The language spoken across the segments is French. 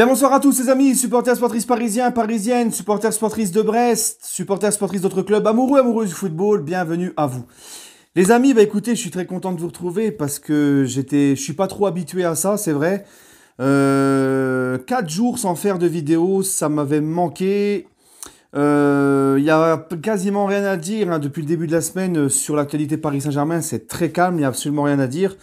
bien bonsoir à tous les amis, supporters sportrices parisiens, parisiennes, supporters sportrices de Brest, supporters sportrices d'autres clubs, amoureux, amoureuses du football, bienvenue à vous. Les amis, bah écoutez, je suis très content de vous retrouver parce que j'étais, je suis pas trop habitué à ça, c'est vrai. Euh, 4 jours sans faire de vidéo, ça m'avait manqué. Il euh, y n'y a quasiment rien à dire hein, depuis le début de la semaine euh, sur l'actualité Paris Saint-Germain, c'est très calme, il n'y a absolument rien à dire.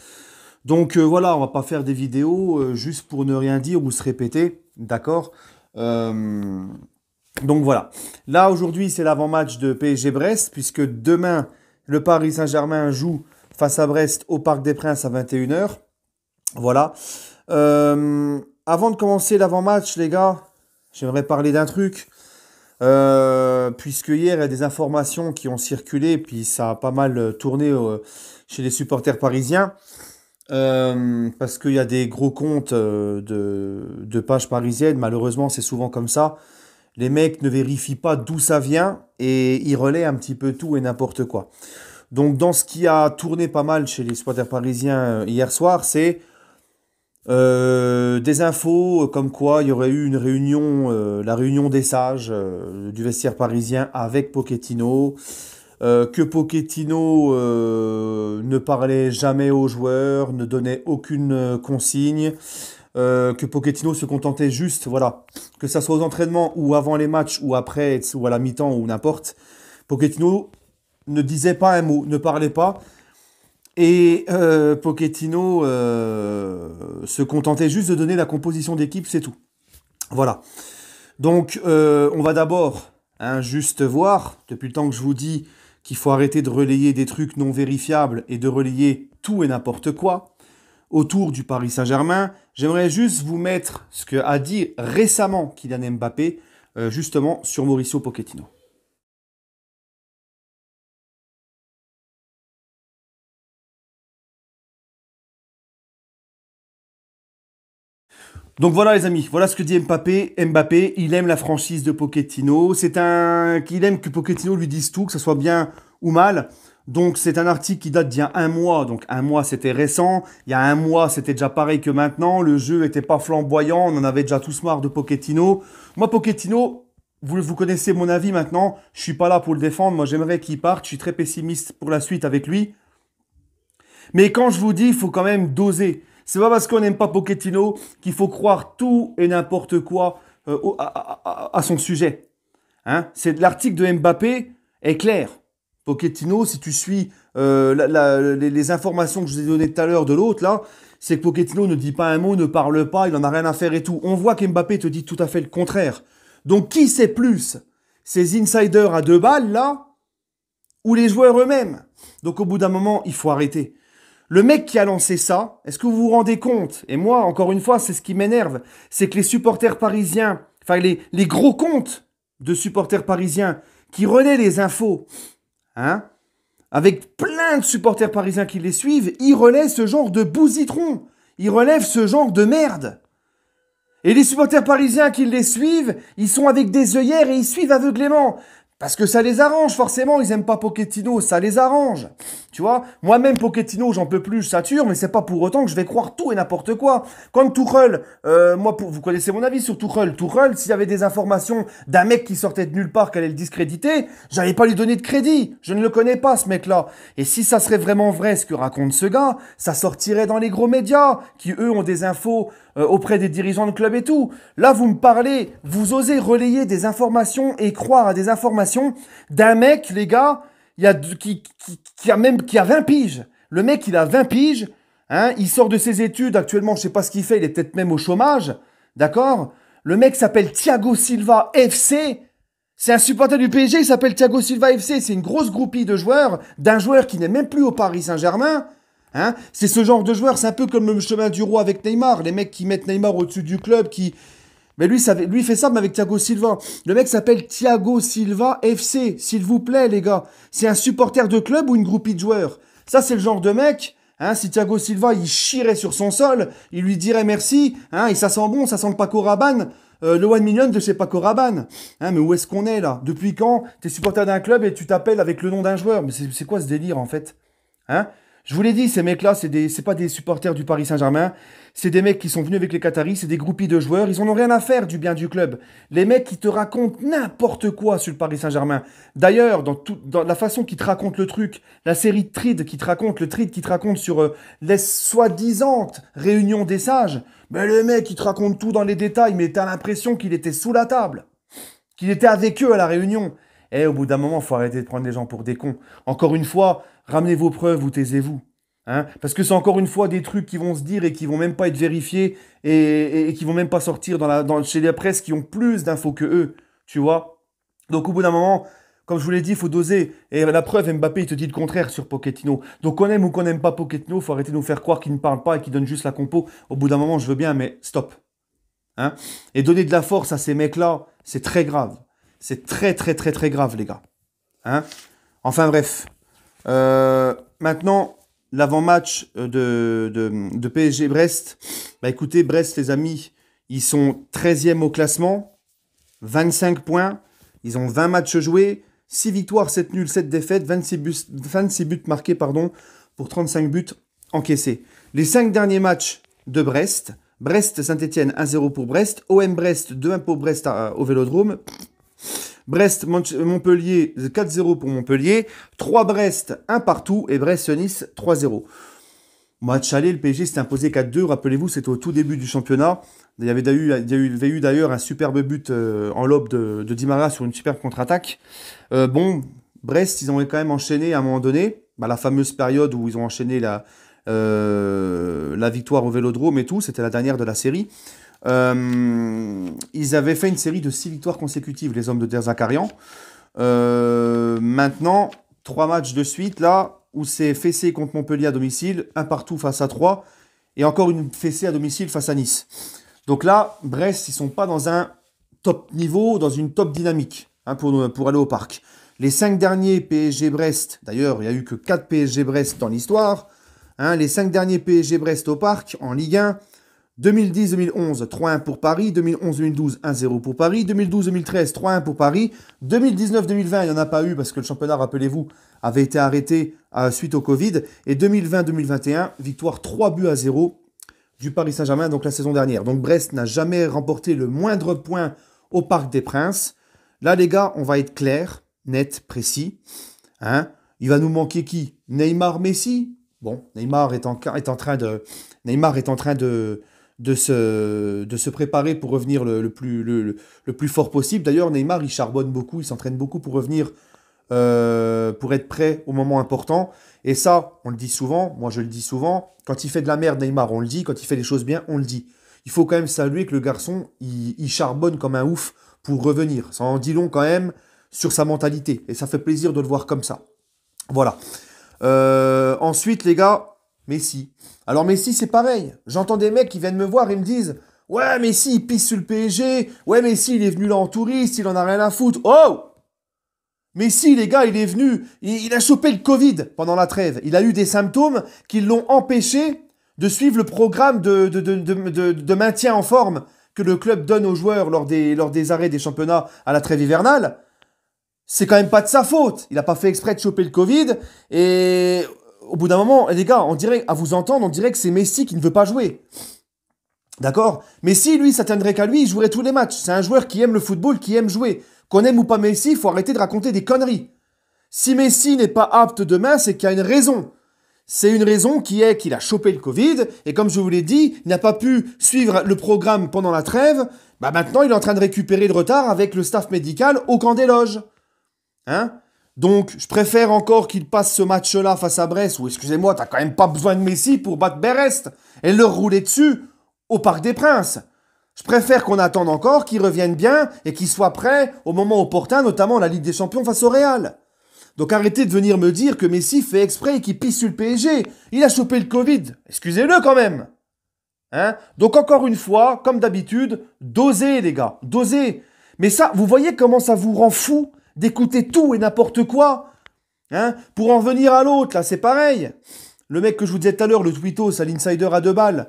Donc euh, voilà, on va pas faire des vidéos euh, juste pour ne rien dire ou se répéter, d'accord euh, Donc voilà. Là aujourd'hui, c'est l'avant-match de PSG Brest puisque demain le Paris Saint-Germain joue face à Brest au Parc des Princes à 21h. Voilà. avant de commencer l'avant-match, les gars, j'aimerais parler d'un truc. puisque hier, il y a des informations qui ont circulé, puis ça a pas mal tourné chez les supporters parisiens. Euh, parce qu'il y a des gros comptes euh, de, pages parisiennes, malheureusement c'est souvent comme ça. Les mecs ne vérifient pas d'où ça vient et ils relaient un petit peu tout et n'importe quoi. Donc dans ce qui a tourné pas mal chez les squatters parisiens euh, hier soir, c'est des infos comme quoi il y aurait eu une réunion, la réunion des sages du vestiaire parisien avec Pochettino. Euh, que Pochettino euh, ne parlait jamais aux joueurs, ne donnait aucune euh, consigne, que Pochettino se contentait juste, voilà, que ça soit aux entraînements ou avant les matchs ou après ou à la mi-temps ou n'importe, Pochettino ne disait pas un mot, ne parlait pas. Et Pochettino se contentait juste de donner la composition d'équipe, c'est tout. Voilà. Donc, on va d'abord hein, juste voir, depuis le temps que je vous dis qu'il faut arrêter de relayer des trucs non vérifiables et de relayer tout et n'importe quoi. Autour du Paris Saint-Germain, j'aimerais juste vous mettre ce que a dit récemment Kylian Mbappé, euh, justement sur Mauricio Pochettino. Donc voilà les amis, voilà ce que dit Mbappé. Mbappé, il aime la franchise de Pochettino. C'est un, aime que Pochettino lui dise tout, que ce soit bien ou mal. Donc c'est un article qui date d'il y a un mois. Donc un mois c'était récent. Il y a un mois c'était déjà pareil que maintenant. Le jeu n'était pas flamboyant. On en avait déjà tous marre de Pochettino. Moi Pochettino, vous, vous connaissez mon avis maintenant. Je suis pas là pour le défendre. Moi j'aimerais qu'il parte. Je suis très pessimiste pour la suite avec lui. Mais quand je vous dis, il faut quand même doser. C'est pas parce qu'on n'aime pas Pochettino qu'il faut croire tout et n'importe quoi euh, à, son sujet. Hein? c'est l'article de Mbappé est clair. Pochettino, si tu suis euh, les, informations que je vous ai données tout à l'heure de l'autre là, c'est que Pochettino ne dit pas un mot, ne parle pas, il en a rien à faire et tout. On voit qu'Mbappé te dit tout à fait le contraire. Donc qui sait plus Ces insiders à deux balles là ou les joueurs eux-mêmes Donc au bout d'un moment, il faut arrêter. Le mec qui a lancé ça, est-ce que vous vous rendez compte Et moi, encore une fois, c'est ce qui m'énerve, c'est que les supporters parisiens, enfin les, gros comptes de supporters parisiens qui relaient les infos, hein, avec plein de supporters parisiens qui les suivent, ils relaient ce genre de bousitron, ils relèvent ce genre de merde. Et les supporters parisiens qui les suivent, ils sont avec des œillères et ils suivent aveuglément. Parce que ça les arrange, forcément, ils aiment pas Pochettino, ça les arrange. Tu vois, moi-même Pochettino, j'en peux plus, je sature, mais c'est pas pour autant que je vais croire tout et n'importe quoi. Quand Tuchel, euh, moi, vous connaissez mon avis sur Tuchel, Tuchel, s'il y avait des informations d'un mec qui sortait de nulle part qu'elle allait le discréditer, j'allais pas lui donner de crédit. Je ne le connais pas, ce mec-là. Et si ça serait vraiment vrai ce que raconte ce gars, ça sortirait dans les gros médias, qui eux ont des infos euh, auprès des dirigeants de club et tout. Là, vous me parlez, vous osez relayer des informations et croire à des informations d'un mec, les gars, y a, qui, a même qui a 20 piges. Le mec, il a 20 piges, hein, il sort de ses études, actuellement, je sais pas ce qu'il fait, il est peut-être même au chômage, d'accord Le mec s'appelle Thiago Silva FC, c'est un supporter du PSG, il s'appelle Thiago Silva FC, c'est une grosse groupie de joueurs, d'un joueur qui n'est même plus au Paris Saint-Germain, Hein? c'est ce genre de joueur, c'est un peu comme le chemin du roi avec Neymar, les mecs qui mettent Neymar au-dessus du club, qui... Mais lui, ça, lui fait ça, mais avec Thiago Silva. Le mec s'appelle Thiago Silva FC, s'il vous plaît, les gars. C'est un supporter de club ou une groupie de joueurs Ça, c'est le genre de mec... Hein, si Thiago Silva, il chirait sur son sol, il lui dirait merci, hein, et ça sent bon, ça sent le Paco Rabanne, euh, le One Million de chez Paco Rabanne. Hein, mais où est-ce qu'on est là Depuis quand t'es supporter d'un club et tu t'appelles avec le nom d'un joueur Mais c'est quoi ce délire en fait hein je vous l'ai dit, ces mecs-là, c'est des, pas des supporters du Paris Saint-Germain. C'est des mecs qui sont venus avec les Qataris, c'est des groupies de joueurs. Ils en ont rien à faire du bien du club. Les mecs qui te racontent n'importe quoi sur le Paris Saint-Germain. D'ailleurs, dans, dans la façon qu'ils te racontent le truc, la série de qui te raconte, le Trid qui te raconte sur euh, les soi-disant réunions des sages. Mais le mec, il te raconte tout dans les détails, mais t'as l'impression qu'il était sous la table. Qu'il était avec eux à la réunion. Et eh, au bout d'un moment, faut arrêter de prendre les gens pour des cons. Encore une fois, ramenez vos preuves ou taisez-vous. Hein Parce que c'est encore une fois des trucs qui vont se dire et qui vont même pas être vérifiés et, et, qui vont même pas sortir dans la, dans, chez la presse qui ont plus d'infos que eux, tu vois. Donc au bout d'un moment, comme je vous l'ai dit, il faut doser. Et la preuve, Mbappé, il te dit le contraire sur Pochettino. Donc qu'on aime ou qu'on n'aime pas Pochettino, faut arrêter de nous faire croire qu'il ne parle pas et qu'il donne juste la compo. Au bout d'un moment, je veux bien, mais stop. Hein et donner de la force à ces mecs-là, c'est très grave. C'est très très très très grave, les gars. Hein enfin bref. Euh, maintenant, l'avant-match euh, de, PSG-Brest. Bah écoutez, Brest, les amis, ils sont 13e au classement, 25 points, ils ont 20 matchs joués, 6 victoires, 7 nuls, 7 défaites, 26 buts, marqués pour 35 buts encaissés. Les 5 derniers matchs de Brest, Brest-Saint-Etienne 1-0 pour Brest, OM Brest 2-1 pour Brest euh, au Vélodrome, Brest, Montpellier, 4-0 pour Montpellier. 3 Brest, 1 partout. Et Brest-Nice, 3-0. Match aller, le PSG s'est imposé 4-2. Rappelez-vous, c'était au tout début du championnat. Il y avait eu, d'ailleurs un superbe but euh, en lobe de, de Dimara sur une superbe contre-attaque. Euh, bon, Brest, ils ont quand même enchaîné à un moment donné, bah, la fameuse période où ils ont enchaîné la, euh, la victoire au Vélodrome et tout, c'était la dernière de la série. Euh, ils avaient fait une série de 6 victoires consécutives, les hommes de Derzakarian. Euh, maintenant, 3 matchs de suite, là, où c'est fessé contre Montpellier à domicile, un partout face à 3, et encore une fessée à domicile face à Nice. Donc là, Brest, ils sont pas dans un top niveau, dans une top dynamique hein, pour, pour aller au parc. Les 5 derniers PSG-Brest, d'ailleurs, il n'y a eu que 4 PSG-Brest dans l'histoire. Hein, les 5 derniers PSG-Brest au parc, en Ligue 1, 2010-2011, 3-1 pour Paris. 2011-2012, 1-0 pour Paris. 2012-2013, 3-1 pour Paris. 2019-2020, il n'y en a pas eu parce que le championnat, rappelez-vous, avait été arrêté suite au Covid. Et 2020-2021, victoire 3 buts à 0 du Paris Saint-Germain, donc la saison dernière. Donc Brest n'a jamais remporté le moindre point au Parc des Princes. Là, les gars, on va être clair, net, précis. Hein il va nous manquer qui Neymar Messi Bon, Neymar est en, est en train de. Neymar est en train de, de se, de se préparer pour revenir le, plus, le, plus fort possible. D'ailleurs, Neymar, il charbonne beaucoup, il s'entraîne beaucoup pour revenir, euh, pour être prêt au moment important. Et ça, on le dit souvent, moi je le dis souvent, quand il fait de la merde, Neymar, on le dit, quand il fait des choses bien, on le dit. Il faut quand même saluer que le garçon, il, charbonne comme un ouf pour revenir. Ça en dit long quand même sur sa mentalité. Et ça fait plaisir de le voir comme ça. Voilà. Euh, ensuite, les gars, Messi. Alors Messi, c'est pareil. J'entends des mecs qui viennent me voir et me disent Ouais, Messi, il pisse sur le PSG. Ouais, Messi, il est venu là en touriste, il en a rien à foutre. Oh Messi, les gars, il est venu, il, a chopé le Covid pendant la trêve. Il a eu des symptômes qui l'ont empêché de suivre le programme de, de, maintien en forme que le club donne aux joueurs lors des, lors des arrêts des championnats à la trêve hivernale. C'est quand même pas de sa faute. Il n'a pas fait exprès de choper le Covid. Et au bout d'un moment, les gars, on dirait, à vous entendre, on dirait que c'est Messi qui ne veut pas jouer. D'accord Messi, lui, ça tiendrait qu'à lui, il jouerait tous les matchs. C'est un joueur qui aime le football, qui aime jouer. Qu'on aime ou pas Messi, il faut arrêter de raconter des conneries. Si Messi n'est pas apte demain, c'est qu'il y a une raison. C'est une raison qui est qu'il a chopé le Covid, et comme je vous l'ai dit, il n'a pas pu suivre le programme pendant la trêve. Bah maintenant, il est en train de récupérer le retard avec le staff médical au camp des loges. Hein donc, je préfère encore qu'il passe ce match-là face à Brest, ou excusez-moi, t'as quand même pas besoin de Messi pour battre Brest et le rouler dessus au Parc des Princes. Je préfère qu'on attende encore, qu'il revienne bien et qu'il soit prêt au moment opportun, notamment la Ligue des Champions face au Real. Donc arrêtez de venir me dire que Messi fait exprès et qu'il pisse sur le PSG. Il a chopé le Covid. Excusez-le quand même. Hein? Donc encore une fois, comme d'habitude, dosez les gars, dosez. Mais ça, vous voyez comment ça vous rend fou d'écouter tout et n'importe quoi. Hein Pour en venir à l'autre, là, c'est pareil. Le mec que je vous disais tout à l'heure, le tweeto, à l'insider à deux balles.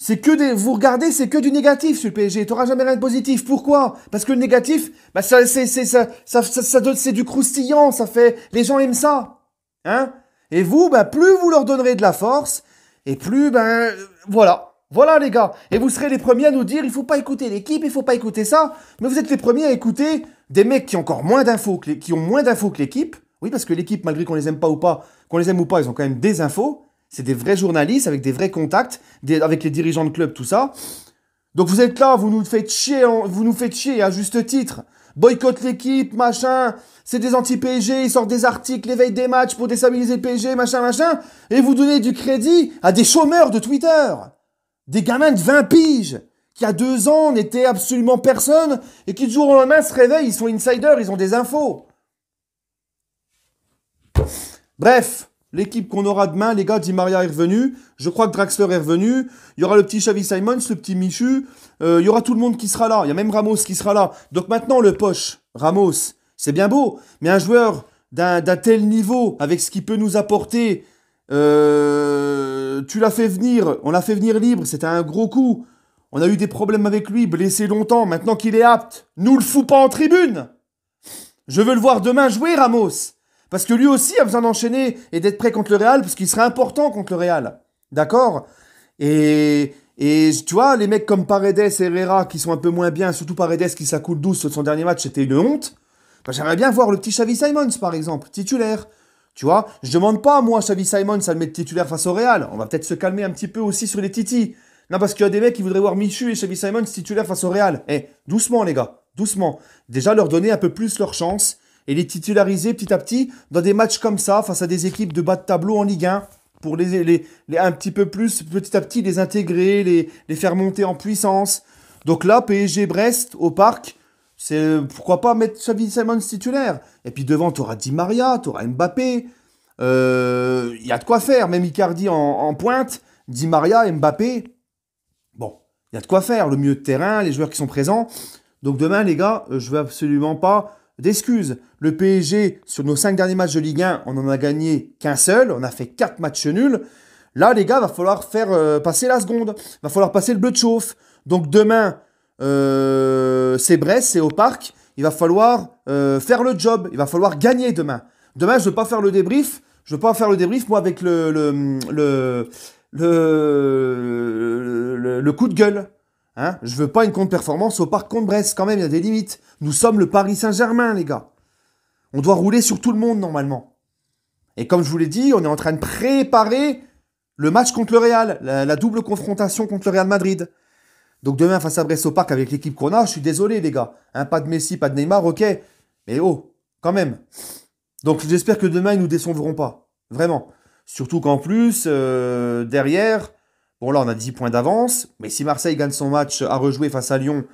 C'est que des, vous regardez, c'est que du négatif sur le PSG. T'auras jamais rien de positif. Pourquoi Parce que le négatif, bah ça, c'est, ça, ça, ça, ça c'est du croustillant. Ça fait, les gens aiment ça, hein Et vous, bah plus vous leur donnerez de la force, et plus, ben, voilà. Voilà les gars, et vous serez les premiers à nous dire il faut pas écouter l'équipe, il faut pas écouter ça, mais vous êtes les premiers à écouter des mecs qui ont encore moins d'infos que qui ont moins d'infos que l'équipe. Oui, parce que l'équipe, malgré qu'on les aime pas ou pas, qu'on les aime ou pas, ils ont quand même des infos. C'est des vrais journalistes avec des vrais contacts, avec les dirigeants de club, tout ça. Donc vous êtes là, vous nous faites chier, vous nous faites chier à juste titre. Boycott l'équipe, machin. C'est des anti pg ils sortent des articles, éveillent des matchs pour déstabiliser le PSG, machin, machin. Et vous donnez du crédit à des chômeurs de Twitter. Des gamins de 20 piges, qui à deux ans n'étaient absolument personne, et qui du jour au lendemain se réveillent, ils sont insiders, ils ont des infos. Bref, l'équipe qu'on aura demain, les gars, Di Maria est revenu, je crois que Draxler est revenu, il y aura le petit Xavi Simons, le petit Michu, euh, il y aura tout le monde qui sera là, il y a même Ramos qui sera là. Donc maintenant, le poche, Ramos, c'est bien beau, mais un joueur d'un tel niveau, avec ce qu'il peut nous apporter, euh, tu l'as fait venir, on l'a fait venir libre, c'était un gros coup. On a eu des problèmes avec lui, blessé longtemps, maintenant qu'il est apte, nous le fous pas en tribune Je veux le voir demain jouer, Ramos Parce que lui aussi a besoin d'enchaîner et d'être prêt contre le Real, parce qu'il serait important contre le Real. D'accord et, et tu vois, les mecs comme Paredes et Herrera, qui sont un peu moins bien, surtout Paredes qui s'accoule douce sur son dernier match, c'était une honte. Bah, j'aimerais bien voir le petit Xavi Simons, par exemple, titulaire. Tu vois, je demande pas, moi, Xavi Simon, ça le met titulaire face au Real. On va peut-être se calmer un petit peu aussi sur les titis. Non, parce qu'il y a des mecs qui voudraient voir Michu et Xavi Simon titulaire face au Real. Eh, doucement, les gars, doucement. Déjà, leur donner un peu plus leur chance et les titulariser petit à petit dans des matchs comme ça, face à des équipes de bas de tableau en Ligue 1, pour les, les, les un petit peu plus, petit à petit, les intégrer, les, les faire monter en puissance. Donc là, PSG Brest, au parc, c'est euh, pourquoi pas mettre Xavi Simon titulaire. Et puis devant, tu auras Di Maria, tu auras Mbappé. Il euh, y a de quoi faire. Même Icardi en, pointe, Di Maria, Mbappé. Bon, il y a de quoi faire. Le mieux de terrain, les joueurs qui sont présents. Donc demain, les gars, euh, je veux absolument pas d'excuses. Le PSG, sur nos 5 derniers matchs de Ligue 1, on en a gagné qu'un seul. On a fait quatre matchs nuls. Là, les gars, va falloir faire passer la seconde. Va falloir passer le bleu de chauffe. Donc demain, euh, c'est Brest, c'est au parc. Il va falloir euh, faire le job. Il va falloir gagner demain. Demain, je ne veux pas faire le débrief. Je veux pas faire le débrief, moi, avec le, le, le, le, coup de gueule. Hein je veux pas une contre-performance au parc contre Brest. Quand même, il y a des limites. Nous sommes le Paris Saint-Germain, les gars. On doit rouler sur tout le monde, normalement. Et comme je vous l'ai dit, on est en train de préparer le match contre le Real, la double confrontation contre le Real Madrid. Donc demain, face à Brest au avec l'équipe qu'on a, je suis désolé, les gars. pas de Messi, pas de Neymar, ok. Mais oh, quand même. Donc j'espère que demain, ils nous descendront pas. Vraiment. Surtout qu'en plus, euh, derrière, bon là, on a 10 points d'avance. Mais si Marseille gagne son match à rejouer face à Lyon,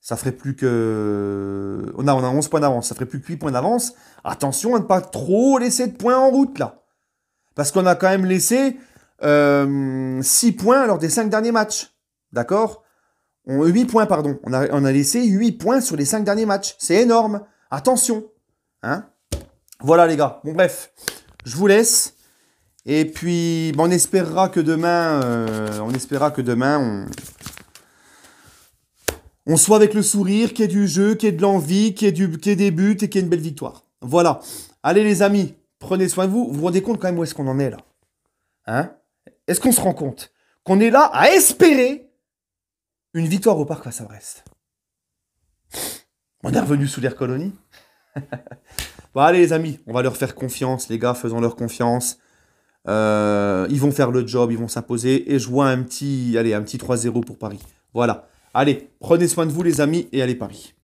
ça ferait plus que. On a, on a 11 points d'avance. Ça ferait plus que 8 points d'avance. Attention à ne pas trop laisser de points en route, là. Parce qu'on a quand même laissé 6 euh, points lors des 5 derniers matchs. D'accord on, 8 points, pardon. On a, on a laissé 8 points sur les 5 derniers matchs. C'est énorme. Attention. Hein voilà les gars. Bon bref, je vous laisse. Et puis, ben, on espérera que demain, euh, on espérera que demain, on, on soit avec le sourire, qu'il y ait du jeu, qu'il y ait de l'envie, qu'il y, du qui ait des buts et qu'il y ait une belle victoire. Voilà. Allez les amis, prenez soin de vous. Vous vous rendez compte quand même où est-ce qu'on en est là Hein Est-ce qu'on se rend compte qu'on est là à espérer une victoire au parc face à Brest. On est revenu sous l'air colonie. allez, les amis, on va leur faire confiance, les gars, faisons leur confiance. Euh, ils vont faire le job, ils vont s'imposer. Et je vois un petit, un petit 3-0 pour Paris. Voilà. Allez, prenez soin de vous, les amis, et allez, Paris.